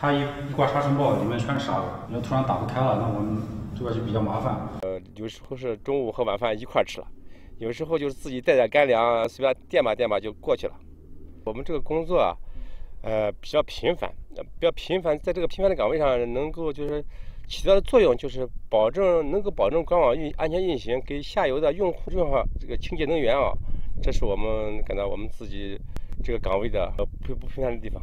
它一一挂沙尘暴，里面全是沙子，那突然打不开了，那我们这边就比较麻烦。呃，有时候是中午和晚饭一块吃了，有时候就是自己带点干粮，随便垫吧垫吧就过去了。我们这个工作，啊，呃，比较繁，呃、比较频繁，在这个频繁的岗位上，能够就是起到的作用，就是保证能够保证管网运安全运行，给下游的用户用上这个清洁能源啊，这是我们感到我们自己这个岗位的不不平凡的地方。